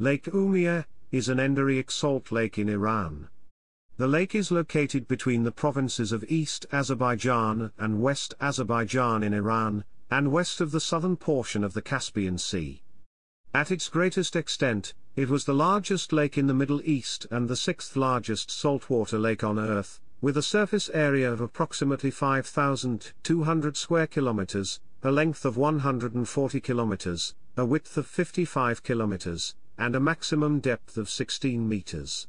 Lake Umia, is an endorheic salt lake in Iran. The lake is located between the provinces of East Azerbaijan and West Azerbaijan in Iran, and west of the southern portion of the Caspian Sea. At its greatest extent, it was the largest lake in the Middle East and the sixth largest saltwater lake on Earth, with a surface area of approximately 5,200 square kilometers, a length of 140 kilometers, a width of 55 kilometers, and a maximum depth of 16 meters.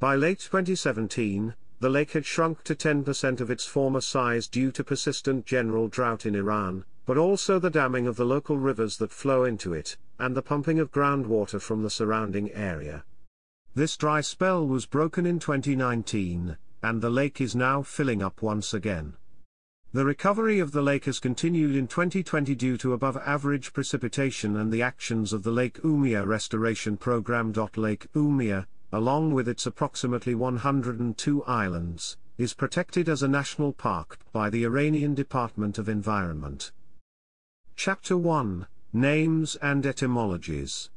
By late 2017, the lake had shrunk to 10% of its former size due to persistent general drought in Iran, but also the damming of the local rivers that flow into it, and the pumping of groundwater from the surrounding area. This dry spell was broken in 2019, and the lake is now filling up once again. The recovery of the lake has continued in 2020 due to above average precipitation and the actions of the Lake Umia restoration program. Lake Umia, along with its approximately 102 islands, is protected as a national park by the Iranian Department of Environment. Chapter 1 Names and Etymologies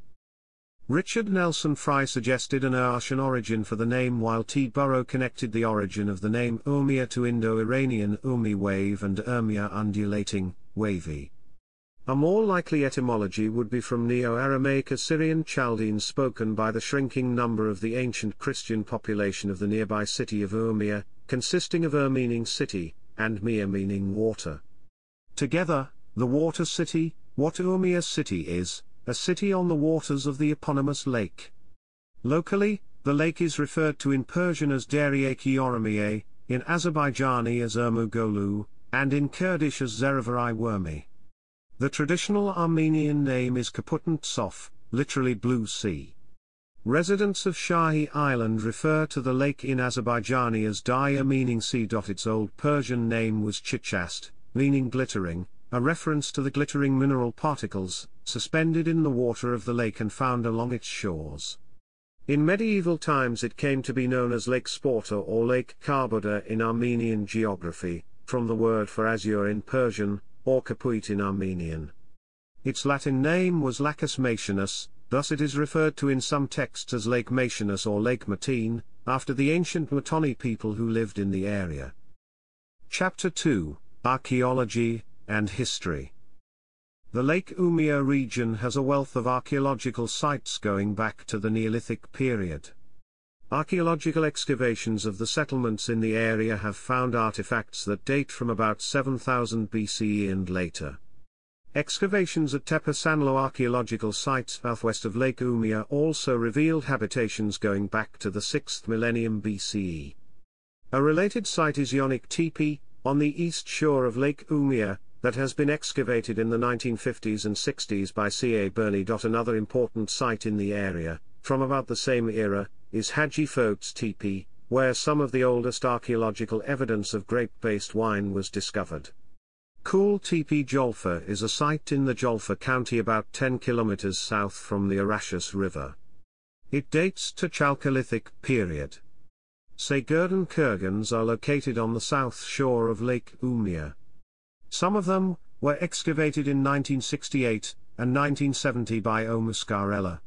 Richard Nelson Fry suggested an Arshan origin for the name while T. Burrow connected the origin of the name Urmia to Indo-Iranian Umi wave and Ermia undulating, wavy. A more likely etymology would be from Neo-Aramaic Assyrian Chaldean spoken by the shrinking number of the ancient Christian population of the nearby city of Urmia, consisting of Ur meaning city, and Mia meaning water. Together, the water city, what Urmia city is, a city on the waters of the eponymous lake. Locally, the lake is referred to in Persian as Deriyaki Oromie, in Azerbaijani as Ermugolu, and in Kurdish as Zeravarai Wormi. The traditional Armenian name is Kaputant Sof, literally Blue Sea. Residents of Shahi Island refer to the lake in Azerbaijani as Daya meaning sea. Its old Persian name was Chichast, meaning glittering, a reference to the glittering mineral particles suspended in the water of the lake and found along its shores. In medieval times it came to be known as Lake Sporta or Lake Karboda in Armenian geography, from the word for azure in Persian, or Capuit in Armenian. Its Latin name was Lacus Mationus, thus it is referred to in some texts as Lake Mationus or Lake Matine, after the ancient Matoni people who lived in the area. Chapter 2 Archaeology and History the Lake Umea region has a wealth of archaeological sites going back to the Neolithic period. Archaeological excavations of the settlements in the area have found artifacts that date from about 7000 BCE and later. Excavations at Tepesanlo archaeological sites southwest of Lake Umia also revealed habitations going back to the 6th millennium BCE. A related site is Yonic Tepe, on the east shore of Lake Umia, that has been excavated in the 1950s and 60s by C.A. Burney. Another important site in the area, from about the same era, is Haji Fote's Teepee, where some of the oldest archaeological evidence of grape-based wine was discovered. Cool Teepee Jolfa is a site in the Jolfa County about 10 kilometers south from the Arashus River. It dates to Chalcolithic period. Sagurden Kurgans are located on the south shore of Lake Umia. Some of them were excavated in 1968 and 1970 by O. Muscarella.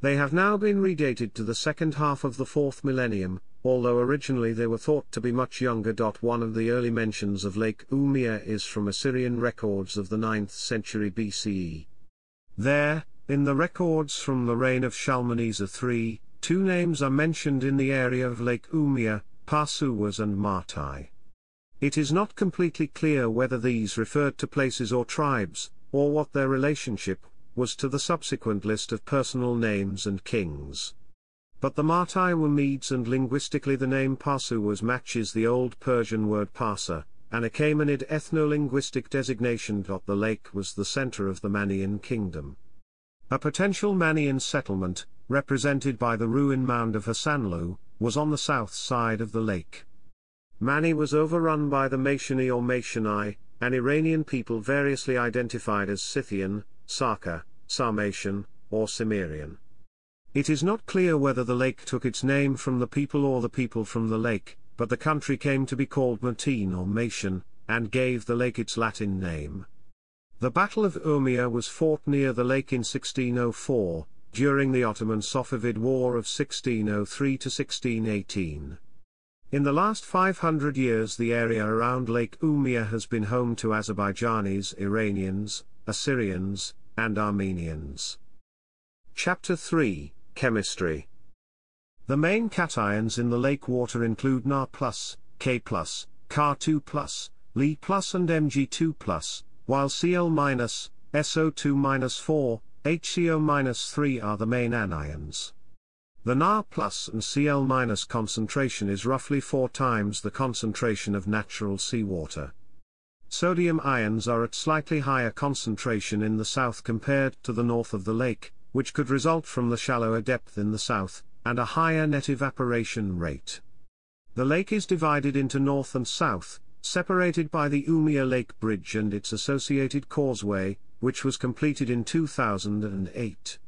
They have now been redated to the second half of the fourth millennium, although originally they were thought to be much younger. One of the early mentions of Lake Umia is from Assyrian records of the 9th century BCE. There, in the records from the reign of Shalmaneser III, two names are mentioned in the area of Lake Umia, Pasuwas and Martai. It is not completely clear whether these referred to places or tribes, or what their relationship was to the subsequent list of personal names and kings. But the Martai were Medes and linguistically the name Parsu was matches the old Persian word Parsa, an Achaemenid ethno-linguistic designation. The lake was the center of the Manian kingdom. A potential Manian settlement, represented by the ruin mound of Hassanlu, was on the south side of the lake. Mani was overrun by the Mashani or Mashani, an Iranian people variously identified as Scythian, Sarka, Sarmatian, or Cimmerian. It is not clear whether the lake took its name from the people or the people from the lake, but the country came to be called Matine or Mation, and gave the lake its Latin name. The Battle of Urmia was fought near the lake in 1604, during the Ottoman Safavid War of 1603 1618. In the last 500 years the area around Lake Umia has been home to Azerbaijanis, Iranians, Assyrians, and Armenians. Chapter 3, Chemistry The main cations in the lake water include Na+, K+, Ca2+, Li+, and Mg2+, while Cl-, SO2-4, HCO-3 are the main anions. The Na plus and Cl minus concentration is roughly four times the concentration of natural seawater. Sodium ions are at slightly higher concentration in the south compared to the north of the lake, which could result from the shallower depth in the south, and a higher net evaporation rate. The lake is divided into north and south, separated by the Umia Lake Bridge and its associated causeway, which was completed in 2008.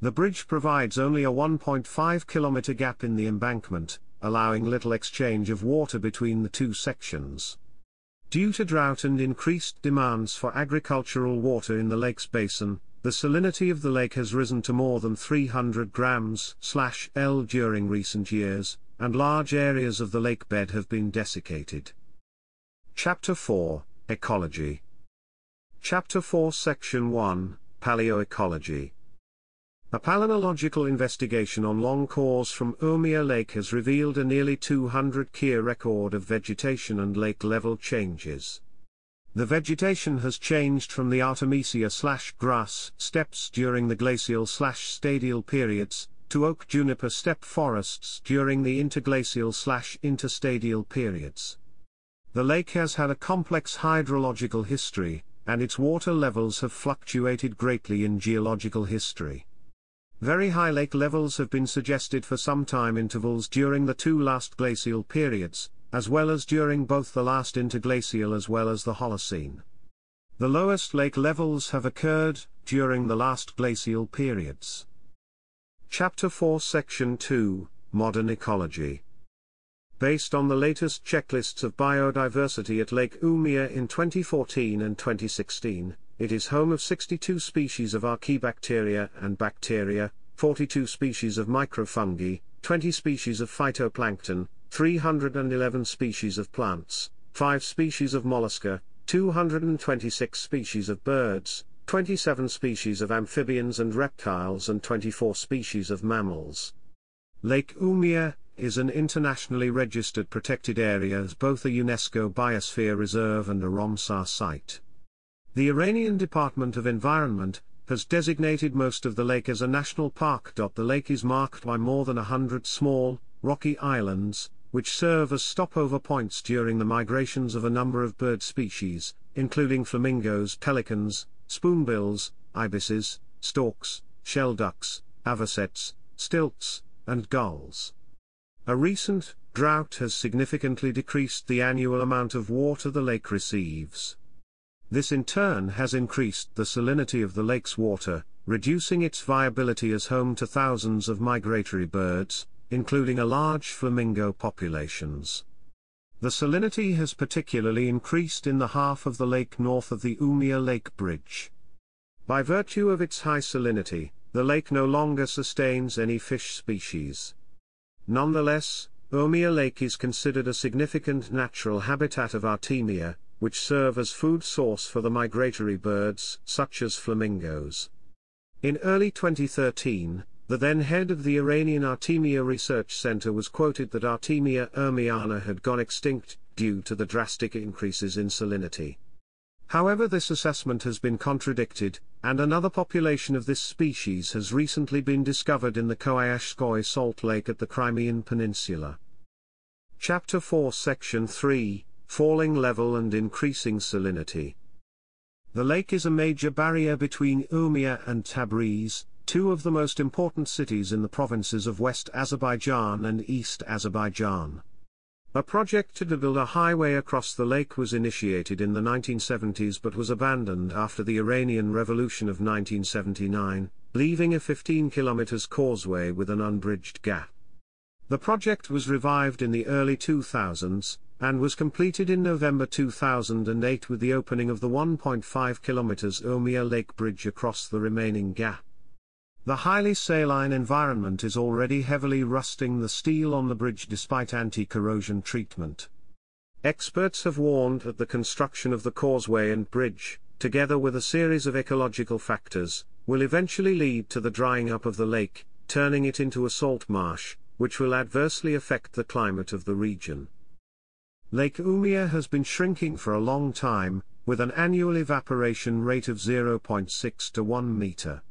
The bridge provides only a 1.5 kilometer gap in the embankment, allowing little exchange of water between the two sections. Due to drought and increased demands for agricultural water in the lake's basin, the salinity of the lake has risen to more than 300 grams L during recent years, and large areas of the lake bed have been desiccated. Chapter 4, Ecology Chapter 4 Section 1, Paleoecology a palynological investigation on long cores from Omia Lake has revealed a nearly 200 year record of vegetation and lake level changes. The vegetation has changed from the Artemisia slash grass steppes during the glacial slash stadial periods, to oak juniper steppe forests during the interglacial slash interstadial periods. The lake has had a complex hydrological history, and its water levels have fluctuated greatly in geological history. Very high lake levels have been suggested for some time intervals during the two last glacial periods, as well as during both the last interglacial as well as the Holocene. The lowest lake levels have occurred during the last glacial periods. Chapter 4 Section 2 Modern Ecology Based on the latest checklists of biodiversity at Lake Umia in 2014 and 2016, it is home of 62 species of archaebacteria and bacteria, 42 species of microfungi, 20 species of phytoplankton, 311 species of plants, 5 species of mollusca, 226 species of birds, 27 species of amphibians and reptiles and 24 species of mammals. Lake Umia is an internationally registered protected area as both a UNESCO Biosphere Reserve and a Ramsar site. The Iranian Department of Environment has designated most of the lake as a national park. The lake is marked by more than a hundred small, rocky islands, which serve as stopover points during the migrations of a number of bird species, including flamingos, pelicans, spoonbills, ibises, storks, shell ducks, avocets, stilts, and gulls. A recent drought has significantly decreased the annual amount of water the lake receives. This in turn has increased the salinity of the lake's water, reducing its viability as home to thousands of migratory birds, including a large flamingo populations. The salinity has particularly increased in the half of the lake north of the Umia Lake Bridge. By virtue of its high salinity, the lake no longer sustains any fish species. Nonetheless, Umia Lake is considered a significant natural habitat of Artemia, which serve as food source for the migratory birds, such as flamingos. In early 2013, the then head of the Iranian Artemia Research Center was quoted that Artemia ermiana had gone extinct due to the drastic increases in salinity. However, this assessment has been contradicted, and another population of this species has recently been discovered in the Koyashskoy salt lake at the Crimean Peninsula. Chapter 4, Section 3 falling level and increasing salinity. The lake is a major barrier between Urmia and Tabriz, two of the most important cities in the provinces of West Azerbaijan and East Azerbaijan. A project to build a highway across the lake was initiated in the 1970s but was abandoned after the Iranian Revolution of 1979, leaving a 15 kilometers causeway with an unbridged gap. The project was revived in the early 2000s, and was completed in November 2008 with the opening of the 1.5 km Omia Lake Bridge across the remaining gap. The highly saline environment is already heavily rusting the steel on the bridge despite anti-corrosion treatment. Experts have warned that the construction of the causeway and bridge, together with a series of ecological factors, will eventually lead to the drying up of the lake, turning it into a salt marsh, which will adversely affect the climate of the region. Lake Umia has been shrinking for a long time, with an annual evaporation rate of 0.6 to 1 meter.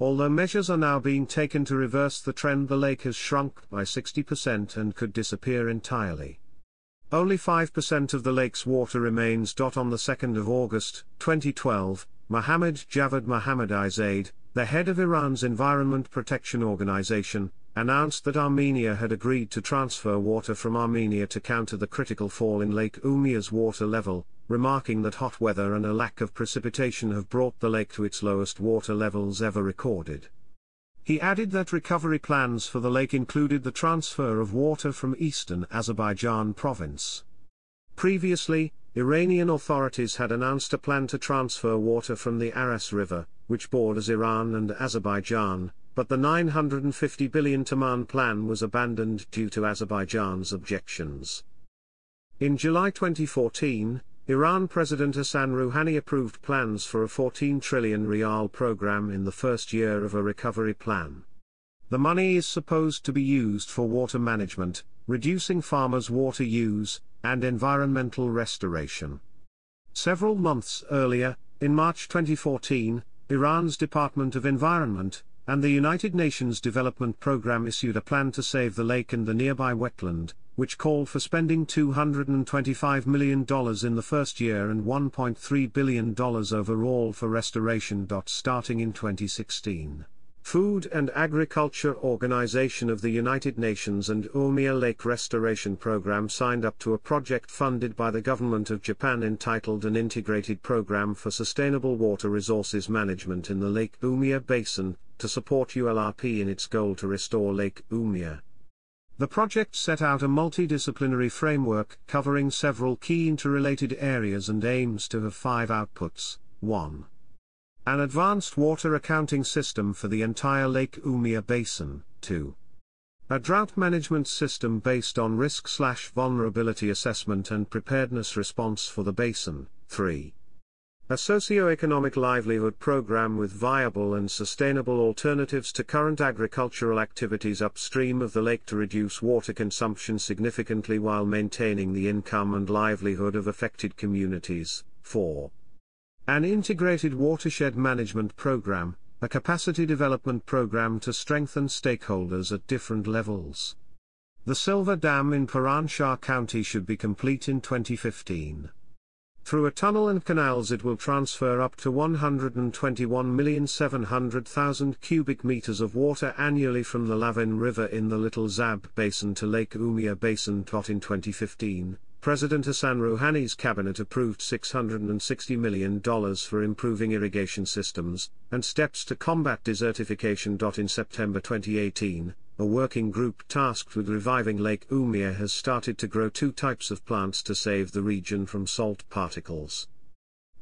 Although measures are now being taken to reverse the trend the lake has shrunk by 60% and could disappear entirely. Only 5% of the lake's water remains. On the 2nd of August, 2012, Mohammad Javad Mohammad Izaid, the head of Iran's Environment Protection Organization, announced that Armenia had agreed to transfer water from Armenia to counter the critical fall in Lake Umia's water level, remarking that hot weather and a lack of precipitation have brought the lake to its lowest water levels ever recorded. He added that recovery plans for the lake included the transfer of water from eastern Azerbaijan province. Previously, Iranian authorities had announced a plan to transfer water from the Aras River, which borders Iran and Azerbaijan, but the 950 billion Taman plan was abandoned due to Azerbaijan's objections. In July 2014, Iran President Hassan Rouhani approved plans for a 14 trillion rial program in the first year of a recovery plan. The money is supposed to be used for water management, reducing farmers' water use, and environmental restoration. Several months earlier, in March 2014, Iran's Department of Environment, and the United Nations Development Programme issued a plan to save the lake and the nearby wetland, which called for spending $225 million in the first year and $1.3 billion overall for restoration. Starting in 2016. Food and Agriculture Organization of the United Nations and Umiya Lake Restoration Program signed up to a project funded by the government of Japan entitled An Integrated Program for Sustainable Water Resources Management in the Lake Umiya Basin, to support ULRP in its goal to restore Lake Umiya. The project set out a multidisciplinary framework covering several key interrelated areas and aims to have five outputs. 1. An advanced water accounting system for the entire Lake Umia Basin, 2. A drought management system based on risk slash vulnerability assessment and preparedness response for the basin, 3. A socio-economic livelihood program with viable and sustainable alternatives to current agricultural activities upstream of the lake to reduce water consumption significantly while maintaining the income and livelihood of affected communities. 4. An integrated watershed management program, a capacity development program to strengthen stakeholders at different levels. The Silver Dam in Paranshah County should be complete in 2015. Through a tunnel and canals it will transfer up to 121,700,000 cubic meters of water annually from the Lavin River in the Little Zab Basin to Lake Umia Basin. In 2015, President Hassan Rouhani's cabinet approved $660 million for improving irrigation systems and steps to combat desertification. In September 2018, a working group tasked with reviving Lake Umia has started to grow two types of plants to save the region from salt particles.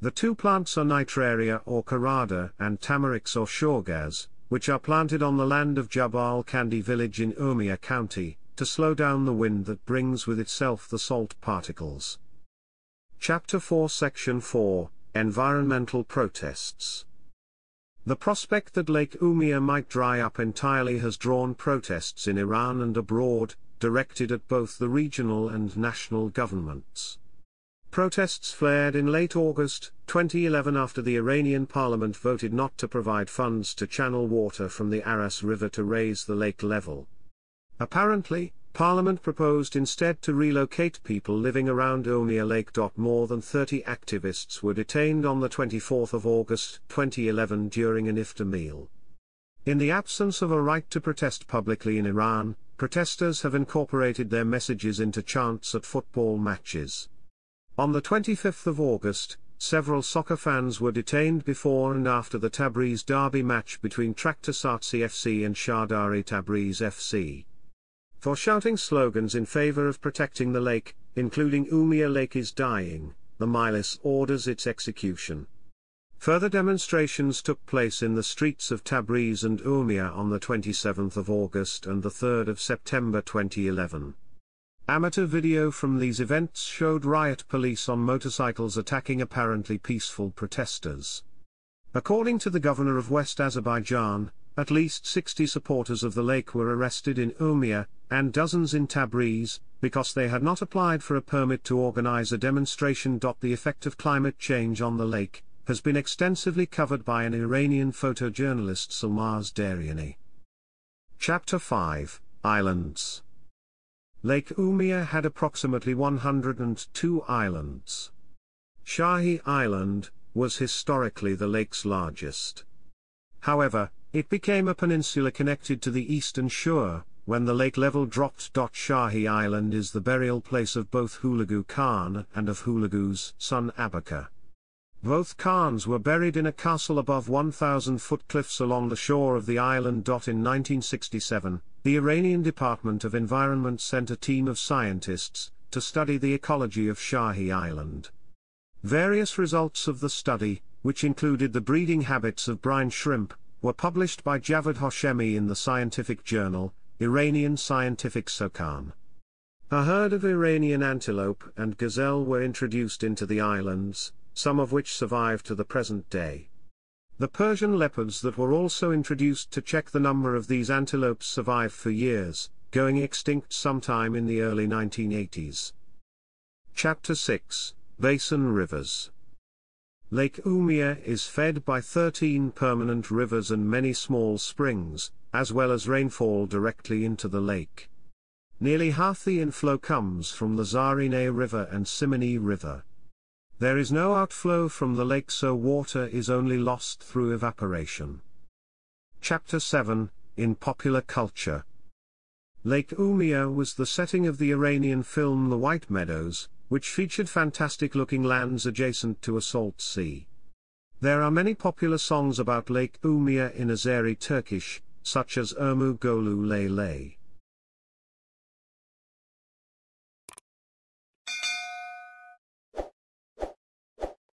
The two plants are Nitraria or Carada and Tamarix or Shorgaz, which are planted on the land of Jabal Kandi village in Umia County, to slow down the wind that brings with itself the salt particles. Chapter 4 Section 4 Environmental Protests The prospect that Lake Umia might dry up entirely has drawn protests in Iran and abroad, directed at both the regional and national governments. Protests flared in late August 2011 after the Iranian parliament voted not to provide funds to channel water from the Aras River to raise the lake level. Apparently, Parliament proposed instead to relocate people living around Omia Lake. More than 30 activists were detained on 24 August 2011 during an iftar meal. In the absence of a right to protest publicly in Iran, protesters have incorporated their messages into chants at football matches. On 25 August, several soccer fans were detained before and after the Tabriz derby match between Tractor Sartsi FC and Shardari Tabriz FC for shouting slogans in favor of protecting the lake, including Umia Lake is dying, the Milis orders its execution. Further demonstrations took place in the streets of Tabriz and Umia on the 27th of August and the 3rd of September 2011. Amateur video from these events showed riot police on motorcycles attacking apparently peaceful protesters. According to the governor of West Azerbaijan, at least 60 supporters of the lake were arrested in Umia, and dozens in Tabriz, because they had not applied for a permit to organize a demonstration. The effect of climate change on the lake has been extensively covered by an Iranian photojournalist Salmaz Dariani. Chapter 5 Islands Lake Umia had approximately 102 islands. Shahi Island was historically the lake's largest. However, it became a peninsula connected to the eastern shore, when the lake level dropped. Shahi Island is the burial place of both Hulagu Khan and of Hulagu's son Abaka. Both Khans were buried in a castle above 1,000-foot cliffs along the shore of the island. In 1967, the Iranian Department of Environment sent a team of scientists to study the ecology of Shahi Island. Various results of the study, which included the breeding habits of brine shrimp, were published by Javad Hoshemi in the scientific journal Iranian scientific Sokan. A herd of Iranian antelope and gazelle were introduced into the islands, some of which survive to the present day. The Persian leopards that were also introduced to check the number of these antelopes survived for years, going extinct sometime in the early 1980s. Chapter 6 Basin Rivers Lake Umia is fed by 13 permanent rivers and many small springs, as well as rainfall directly into the lake. Nearly half the inflow comes from the Zarine River and Simini River. There is no outflow from the lake so water is only lost through evaporation. Chapter 7, In Popular Culture Lake Umia was the setting of the Iranian film The White Meadows, which featured fantastic-looking lands adjacent to a salt sea. There are many popular songs about Lake Umia in Azeri Turkish, such as Ermu Golu Lele.